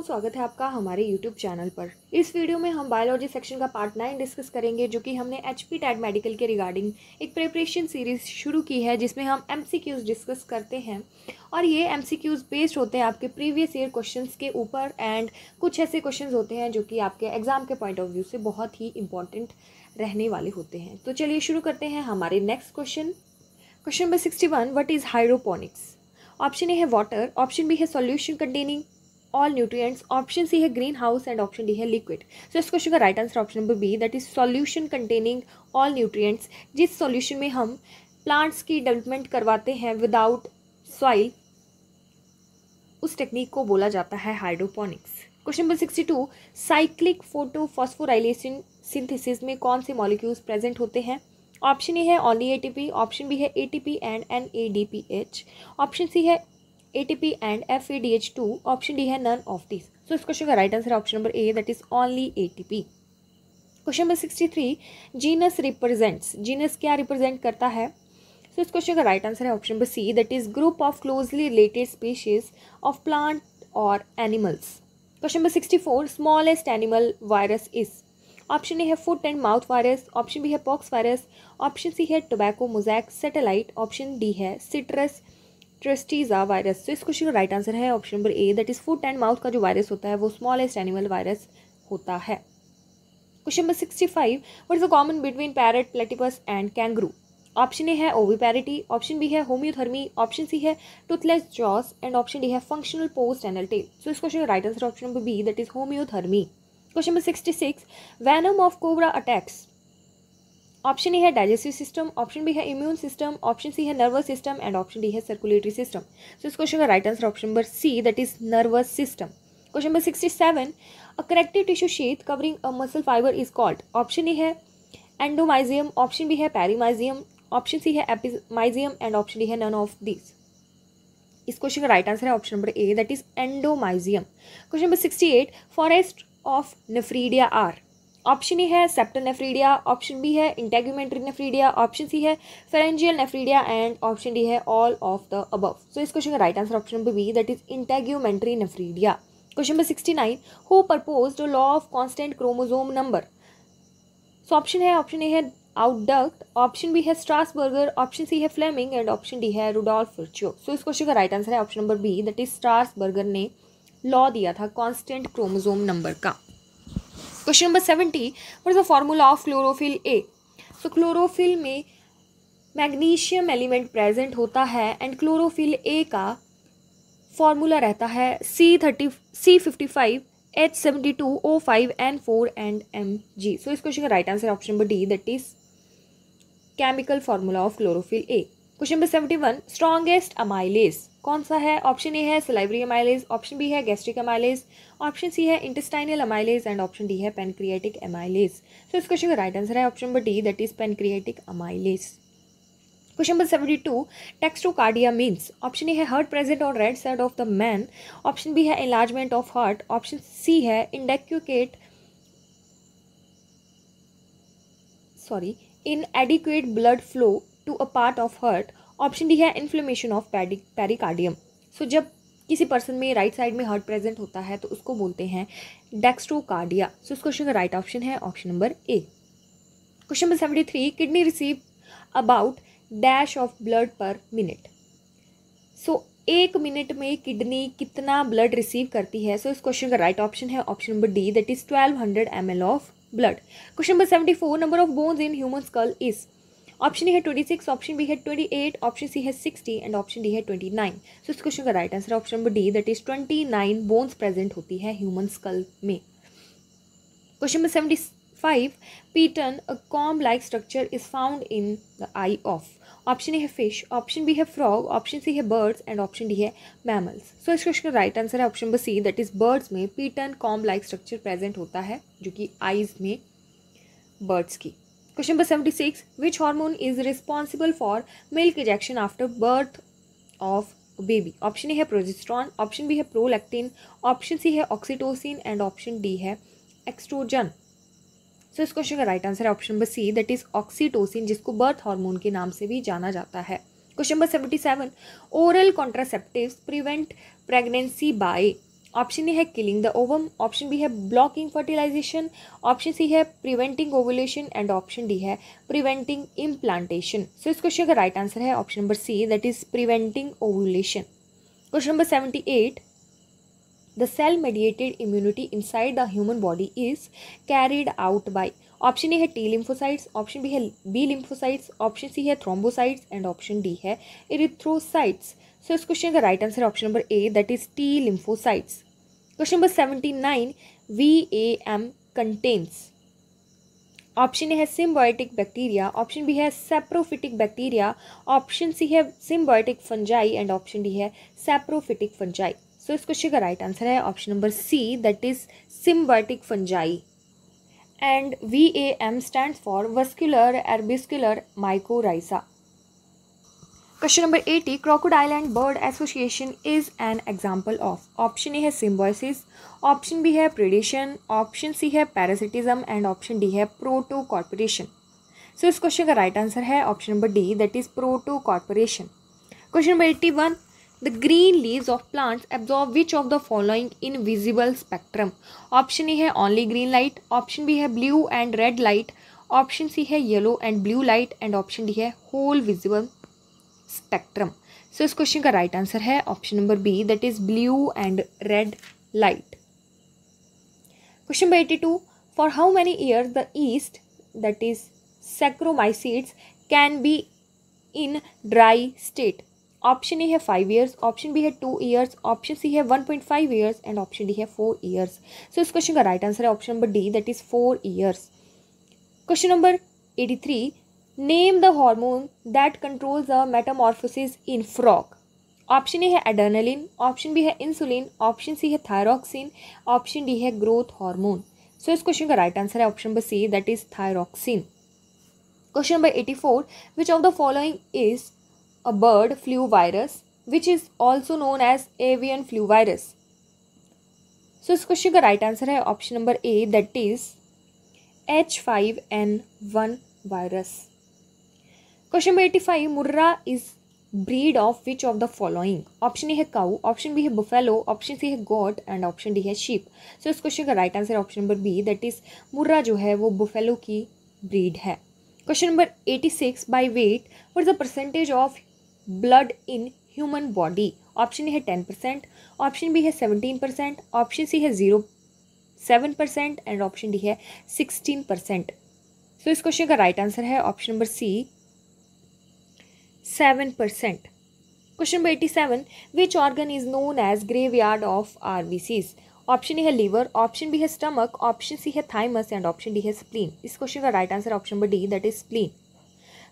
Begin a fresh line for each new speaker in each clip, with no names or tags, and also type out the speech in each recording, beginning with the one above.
स्वागत है आपका हमारे YouTube चैनल पर इस वीडियो में हम बायोलॉजी सेक्शन का पार्ट नाइन डिस्कस करेंगे जो कि हमने एच पी टैट मेडिकल के रिगार्डिंग एक प्रिपरेशन सीरीज शुरू की है जिसमें हम एम सी क्यूज़ डिस्कस करते हैं और ये एम सी क्यूज़ बेस्ड होते हैं आपके प्रीवियस ईयर क्वेश्चन के ऊपर एंड कुछ ऐसे क्वेश्चन होते हैं जो कि आपके एग्ज़ाम के पॉइंट ऑफ व्यू से बहुत ही इंपॉर्टेंट रहने वाले होते हैं तो चलिए शुरू करते हैं हमारे next question question number sixty one what is hydroponics option A है वाटर ऑप्शन बी है solution containing all nutrients option C है green house and option D है लिक्विड सो इस क्वेश्चन का right answer option number B that is solution containing all nutrients जिस solution में हम plants की डेवलपमेंट करवाते हैं विदाउट सॉइल उस टेक्निक को बोला जाता है hydroponics question number sixty two cyclic photophosphorylation synthesis में कौन से मॉलिक्यूल्स प्रेजेंट होते हैं ऑप्शन ए है ओनली एटीपी ऑप्शन बी है ATP and NADPH option C है A T P and F D H two option D है none of this so इस क्वेश्चन का आंसर ऑप्शन है A that is only A T P question number sixty three genus represents genus क्या represent करता है so इस question का right answer है option number C that is group of closely related species of plant और animals question number sixty four smallest animal virus is option A है foot and mouth virus option B है pox virus option C है tobacco mosaic satellite option D है citrus tristeza virus तो इस question का right answer है option number A that is foot and mouth का जो वायरस होता है वो स्मॉलेस्ट एनिमल वायरस होता है question number sixty five what is the common between parrot platypus and kangaroo option A है ओवीपैरिटी ऑप्शन बी है होम्योथर्मी ऑप्शन सी है toothless jaws and option D है functional post anal tail so इस question का right answer option number B that is homeothermy question number sixty six venom of cobra attacks option A है digestive system option B है immune system option C है nervous system and option D है circulatory system so इस question का right answer option number C that is nervous system question number sixty seven a connective tissue sheath covering a muscle fiber is called option A है endomysium option B है perimysium option C है epimysium and option D है none of this इस question का right answer है option number A that is endomysium question number sixty eight forest of nephridia are option A है septal nephridia option B है integumentary nephridia option C है pharyngeal nephridia and option D है all of the above so इस question का right answer option number B that is integumentary nephridia question number sixty nine who proposed law of constant chromosome number so option है option A है outduct option B है Strasburger option C है Fleming and option D है Rudolf Virchow so इस question का right answer है option number B that is Strasburger ने law दिया था कॉन्स्टेंट क्रोमोजोम नंबर का question number seventy what is the formula of chlorophyll A तो क्लोरोफिल में मैग्नीशियम एलिमेंट प्रेजेंट होता है एंड क्लोरोफिल ए का फॉर्मूला रहता है C thirty C fifty five H seventy two O five N four and M G so इस question का right answer option number D that is chemical formula of chlorophyll A question number seventy one strongest amylase कौन सा है option A है salivary amylase option B है gastric amylase option C है intestinal amylase and option D है pancreatic amylase तो इस question का राइट आंसर है option number D that is pancreatic amylase question number seventy two dextrocardia means option A है heart present on right side of the man option B है enlargement of heart option C है inadequate sorry in adequate blood flow to a part of heart option D है inflammation of pericardium so जब किसी person में right side में heart present होता है तो उसको बोलते हैं डेक्स्ट्रोकार्डिया सो इस क्वेश्चन का राइट ऑप्शन है option number A question number seventy three kidney receive about dash of blood per minute so एक मिनट में किडनी कितना ब्लड रिसीव करती है सो so, इस क्वेश्चन का राइट ऑप्शन है option number D that is twelve hundred M L of blood question number seventy four number of bones in human skull is option A है twenty six option B है twenty eight option C है sixty and option D है twenty nine so इस question का right answer option number D that is twenty nine bones present होती है human skull में question number seventy five pecten a comb like structure is found in the eye of option A है fish option B है frog option C है birds and option D है mammals so इस question का right answer है option number C that is birds में pecten comb like structure present होता है जो कि आईज में बर्ड्स की question number seventy six which hormone is responsible for milk ejection after birth of baby option A है progesterone option B है prolactin option C है ऑक्सीटोसिन एंड ऑप्शन डी है एक्सट्रोजन सो so, इस question का right answer है option number C that is oxytocin जिसको birth hormone के नाम से भी जाना जाता है question number seventy seven oral contraceptive prevent pregnancy by option A है killing the ovum option B है ब्लॉकिंग फर्टिलाइजेशन ऑप्शन सी है preventing ovulation and option D है प्रिवेंटिंग इम्प्लांटेशन सो इस क्वेश्चन का राइट आंसर है option number C that is preventing ovulation question number seventy eight cell mediated immunity inside the human body is carried out by option A है T lymphocytes option B है B lymphocytes option C है thrombocytes and option D है erythrocytes So इस question का right answer option number A that is T lymphocytes question number seventy nine V A M contains option A है symbiotic bacteria option B है saprophytic bacteria option C है symbiotic fungi and option D है saprophytic fungi so इस question का right answer है option number C that is symbiotic fungi and V A M stand for vascular arbuscular mycorrhiza question number eighty crocodile and bird association is an example of option A है symbiosis option B है predation option C है parasitism and option D है protocooperation so इस question का right answer है option number D that is protocooperation question number eighty one the green leaves of plants absorb which of the following in visible spectrum option A है only green light option B है blue and red light option C है yellow and blue light and option D है whole visible spectrum so इस question का right answer है option number B that is blue and red light question number eighty two for how many year the yeast that is saccharomyces can be in dry state option A है five years option B है two years option C है one point five years and option D है four years so इस question का right answer है option number D that is four years question number eighty three name the hormone that controls the metamorphosis in frog option a hai adrenaline option b hai insulin option c hai thyroxine option d hai growth hormone so this question ka right answer hai option C, that is thyroxine question number 84 which of the following is a bird flu virus which is also known as avian flu virus so this question ka right answer hai option number a that is h5n1 virus question number eighty five Murrah is breed of which of the following option A है cow option B है buffalo option C है goat and option D है sheep so इस question का right answer option number B that is Murrah जो है वो buffalo की ब्रीड है question number eighty six by weight what is the percentage of blood in human body option A है ten percent option B है seventeen percent option C है zero seven percent and option D है sixteen percent so इस question का right answer है option number C seven percent question number eighty seven which organ is known as graveyard of RBCs? Option A है liver option B है stomach option C है thymus and option D है spleen इस question का right answer option number D that is spleen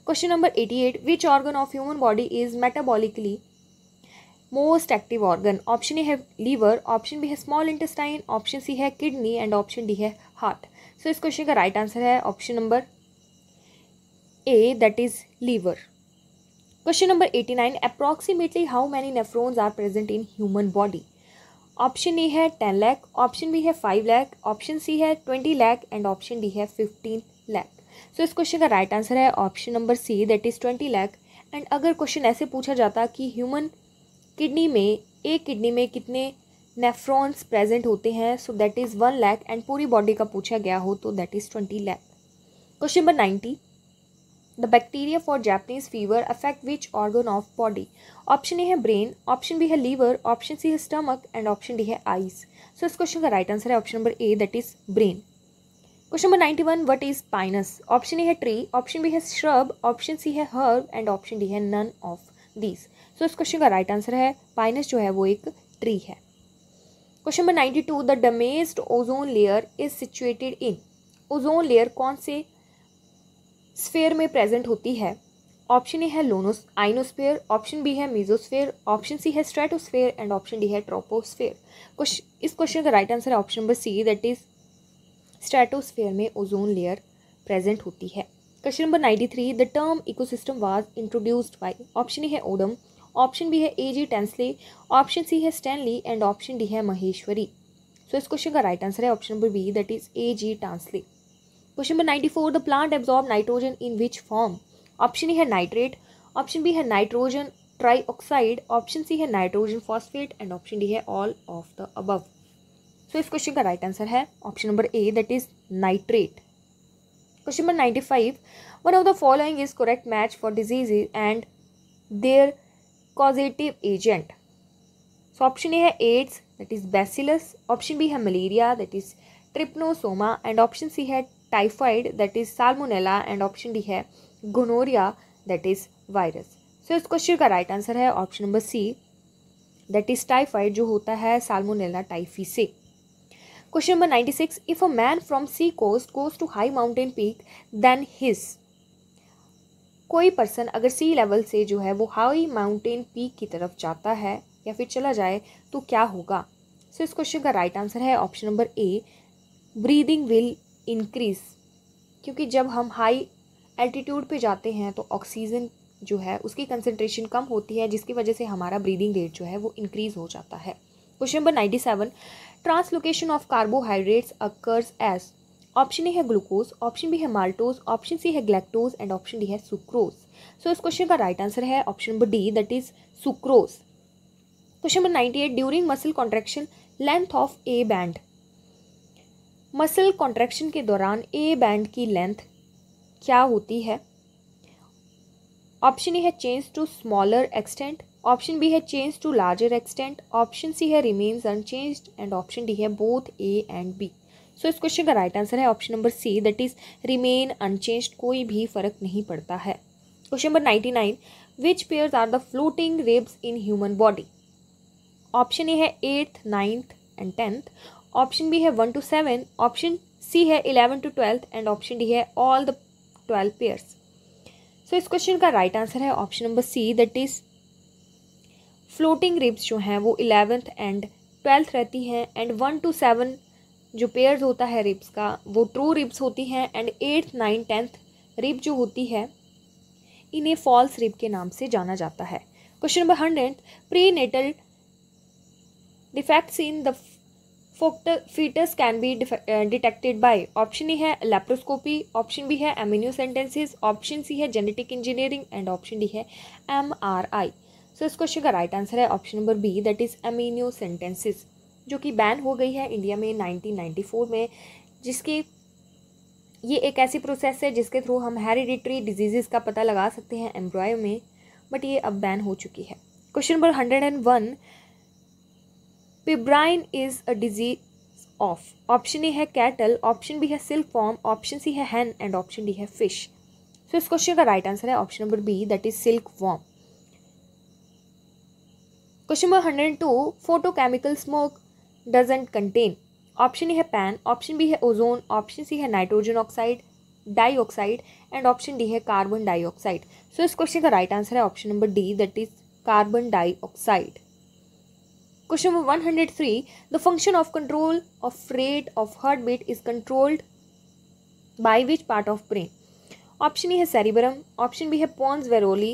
question number eighty eight which organ of human body is metabolically most active organ option A है liver option B है small intestine option C है kidney and option D है heart so इस question का right answer है option number A that is liver question number eighty nine approximately how many nephrons are present in human body option A है ten lakh option B है five lakh option C है twenty lakh and option D है fifteen lakh so इस question का right right answer है option number C that is twenty lakh and अगर question ऐसे पूछा जाता कि ह्यूमन किडनी में एक किडनी में कितने नेफ्रॉन्स प्रेजेंट होते हैं so that is one lakh and पूरी बॉडी का पूछा गया हो तो that is twenty lakh question number ninety the bacteria for Japanese fever affect which organ of body option A है ब्रेन ऑप्शन बी है लीवर ऑप्शन सी है स्टमक एंड ऑप्शन डी है आइज सो इस क्वेश्चन का right answer है option number A that is brain question number ninety one what is Pinus option A है tree option B है shrub option C है herb and option D है none of these so इस question का right answer है Pinus जो है वो एक ट्री है question number ninety two the damaged ozone layer is situated in ozone layer कौन से स्फेयर में प्रेजेंट होती है ऑप्शन ए है लोनोस आइनोस्फेयर ऑप्शन बी है मीजोस्फेयर ऑप्शन सी है स्ट्रेटोस्फेयर एंड ऑप्शन डी है ट्रोपोस्फेयर कुछ इस क्वेश्चन का राइट आंसर है option number C that is stratosphere में ओजोन लेयर प्रेजेंट होती है question number ninety three the term ecosystem was introduced by option A है ओडम ऑप्शन बी है ए जी टेंसले ऑप्शन सी है Stanley and option D है Maheshwari so so, इस question का right answer है option number B that is A G Tansley question number ninety four the plant absorb nitrogen in which form option A है nitrate option B है nitrogen trioxide option C है nitrogen phosphate and option D है all of the above so इस question का right answer है option number A that is nitrate question number ninety five one of the following is correct match for disease and their causative agent so option A है AIDS that is bacillus option B है malaria that is trypanosoma and option C है typhoid that is salmonella and option D है gonorrhoea that is virus so इस question का right answer है option number C that is typhoid जो होता है salmonella typhi से question number ninety six if a man from sea coast goes to high mountain peak then his कोई person अगर sea level से जो है वो हाई माउंटेन पीक की तरफ जाता है या फिर चला जाए तो क्या होगा सो so, इस क्वेश्चन का राइट आंसर है option number A breathing will increase क्योंकि जब हम हाई एल्टीट्यूड पे जाते हैं तो ऑक्सीजन जो है उसकी कंसनट्रेशन कम होती है जिसकी वजह से हमारा ब्रीदिंग रेट जो है वो इंक्रीज़ हो जाता है question number ninety seven translocation of carbohydrates occurs as option A है ग्लूकोज ऑप्शन बी है माल्टोज ऑप्शन सी है ग्लैक्टोज एंड ऑप्शन डी है सुक्रोज सो so, इस क्वेश्चन का राइट right आंसर है option number D that is sucrose question number ninety eight during muscle contraction length of A band muscle contraction के दौरान A band की length क्या होती है ऑप्शन ए है change to smaller extent option B है change to larger extent option C है remains unchanged and option D है both A and B so इस क्वेश्चन का राइट आंसर है option number C that is remain unchanged कोई भी फर्क नहीं पड़ता है question number ninety nine which pairs are the floating ribs in human body option A है eighth ninth and tenth option B है one to seven option C है eleven to twelfth and option D है all the twelve pairs so इस question का right right answer है option number C that is floating ribs जो हैं वो eleventh and twelfth रहती हैं एंड वन टू सेवन जो पेयर्स होता है रिब्स का वो ट्रू रिब्स होती हैं and eighth nine tenth rib जो होती है इन्हें फॉल्स रिब के नाम से जाना जाता है question number hundred prenatal defects in the foetus can be detected by option A है लेप्रोस्कोपी ऑप्शन बी है सेंटेंसिस ऑप्शन सी है genetic engineering and option D है एम आर आई सो इस क्वेश्चन का right answer है option number B that is centesis जो कि ban हो गई है इंडिया में नाइनटीन में जिसकी ये एक ऐसी प्रोसेस है जिसके थ्रू हम हेरिडिटरी डिजीजेज का पता लगा सकते हैं एम्ब्रॉय में बट ये अब बैन हो चुकी है question number hundred and one pebrine is a disease of option A है कैटल ऑप्शन बी है सिल्क फॉर्म ऑप्शन सी है हैन एंड ऑप्शन डी है फिश सो इस क्वेश्चन का राइट आंसर है option number B that is silkworm question number hundred and two photochemical smog doesn't contain option A है PAN option B है ozone option C है nitrogen oxide oxide and option D है carbon dioxide so इस question का right answer है option number D that is carbon dioxide question number one hundred three the function of control of rate of heart beat is controlled by which part of brain option A है cerebrum option B है pons varolii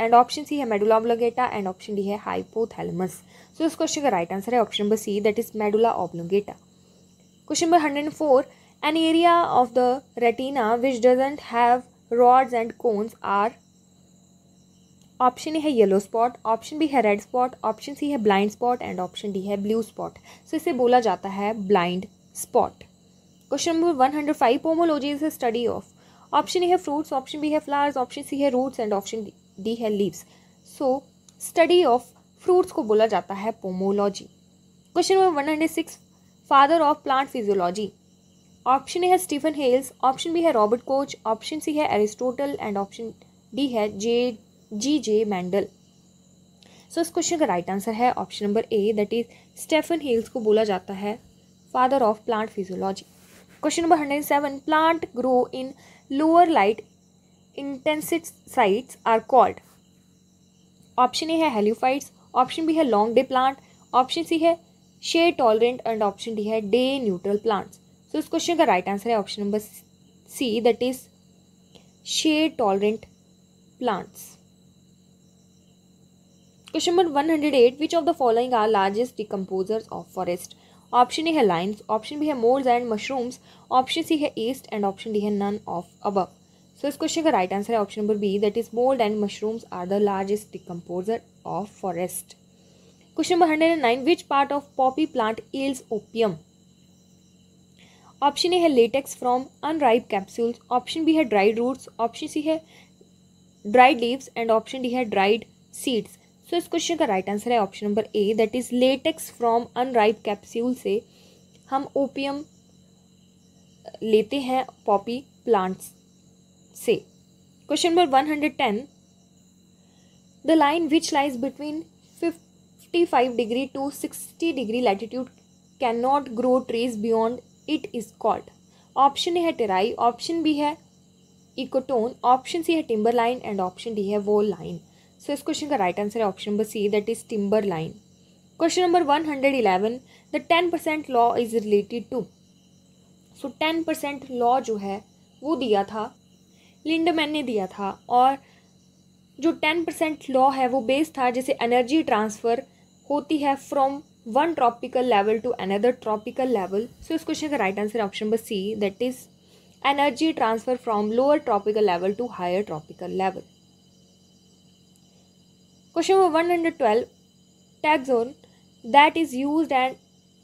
and option C है medulla oblongata and option D है hypothalamus so इस question का right answer है option number C that is medulla oblongata question number hundred four an area of the retina which doesn't have rods and cones are option A है yellow spot option B है red spot option C है blind spot and option D है blue spot so इसे बोला जाता है blind spot question number one hundred five pomology is study of option A है fruits option B है flowers option C है roots and option D है leaves so study of fruits को बोला जाता है pomology question number one hundred six father of plant physiology option A है Stephen Hales option B है Robert Koch option C है Aristotle and option D है जे जी जे Mendel सो इस क्वेश्चन का राइट आंसर है option number A that is Stephen Hills को बोला जाता है father of plant physiology question number hundred seven plant grow in lower light intensities are called option A है heliophytes option B है long day plant option C है shade tolerant and option D है day neutral plants so इस question का right answer है option number C that is शे tolerant plants question number one hundred eight which of the following are largest decomposers of forest option A है lichens option B है moulds and mushrooms option C है yeast and option D है none of above so इस question का right answer है option number B that is mould and mushrooms are the largest decomposer of forest question number hundred and nine which part of poppy plant yields opium option A है latex from unripe capsules option B है dried roots option C है dried leaves and option D है dried seeds so इस question का right answer है option number A that is latex from unripe capsule से हम opium uh, लेते हैं पॉपी प्लांट्स से question number one hundred ten the line which lies between fifty five degree to sixty degree latitude can not grow trees beyond it is called option A है Terai option B है ecotone option C है timber line and option D है वो line so इस question का right answer है option number C that is timber line question number one hundred eleven the ten percent law is related to so ten percent law जो है वो दिया था लिंडमैन ने दिया था और जो टेन परसेंट लॉ है वो बेस्ड था जैसे एनर्जी ट्रांसफ़र होती है from one tropical level to another tropical level so इस क्वेश्चन का right answer option number C that is energy transfer from lower tropical level to higher tropical level question number one hundred twelve taxol that is used and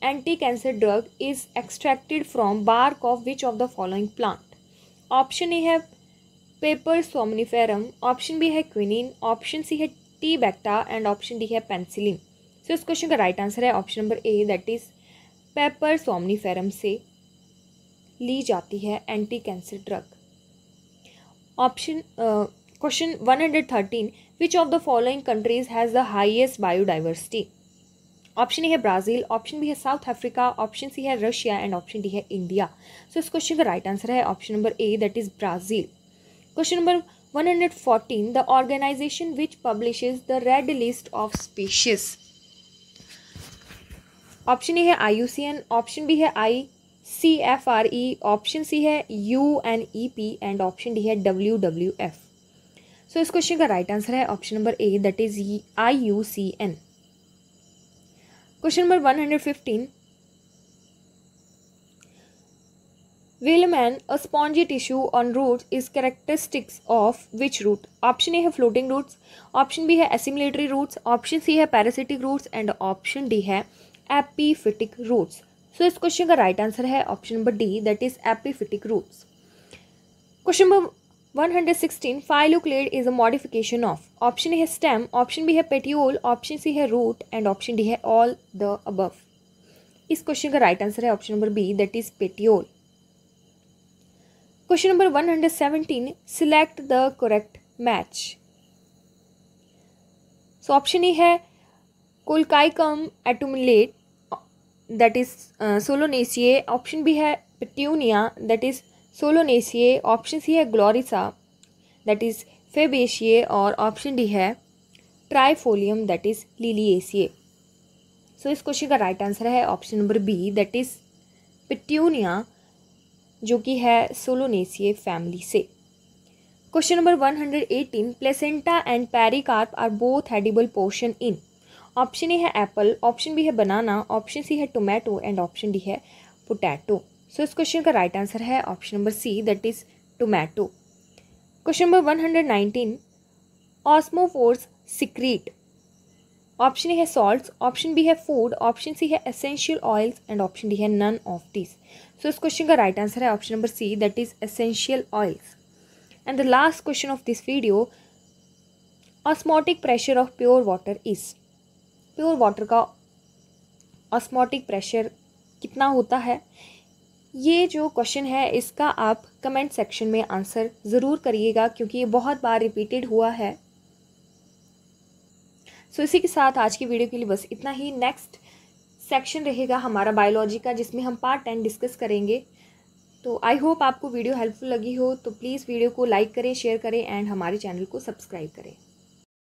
anti cancer drug is extracted from bark of which of the following plant option A है papaver somniferum option B है quinine option C है T बैक्टा and option D है penicillin so इस question का right answer है option number A that is papaver somniferum से ली जाती है anti cancer drug option question one hundred thirteen which of the following countries has the highest biodiversity option A है Brazil option B है South Africa option C है Russia and option D है India so इस question का right answer है option number A that is Brazil question number 114 the organization which publishes the red list of species option A है I U option B है I C F R E option C है U N E P and option D है W W F so इस question का right answer है option number A that is I U C N question number one hundred fifteen velamen a spongy tissue on root is characteristics of which root option A है floating roots option B है assimilatory roots option C है parasitic roots and option D है epiphytic roots so इस question का right answer है option number D that is epiphytic roots question number 116 phylloclade is a modification of option A है stem option B है petiole option C है root and option D है all the above इस question का right answer है option number B that is petiole question number 117 select the correct match so option A है colchicum autumnale that is solanaceae option B है petunia that is solanaceae option C है gloriosa that is fabaceae और option D है trifolium that is liliaceae so इस question का right answer है option number B that is petunia जो कि है सोलोनेसिए फैमिली से question number 118 placenta and pericarp are both edible portion in option A है एप्पल ऑप्शन बी है banana option C है टोमेटो एंड ऑप्शन डी है potato so इस question का राइट आंसर है option number C that is tomato question number one hundred nineteen osmophores secrete option A है salt option B है food option C है essential oils and option D है none of this so इस question का right answer है option number C that is essential oils and the last question of this video osmotic pressure of pure water is pure water का osmotic pressure कितना होता है ये जो question है इसका आप कमेंट सेक्शन में आंसर ज़रूर करिएगा क्योंकि ये बहुत बार रिपीटेड हुआ है सो so, इसी के साथ आज की वीडियो के लिए बस इतना ही नेक्स्ट सेक्शन रहेगा हमारा बायोलॉजी का जिसमें हम पार्ट टेन डिस्कस करेंगे तो आई होप आपको वीडियो हेल्पफुल लगी हो तो प्लीज़ वीडियो को लाइक करें शेयर करें एंड हमारे चैनल को सब्सक्राइब करें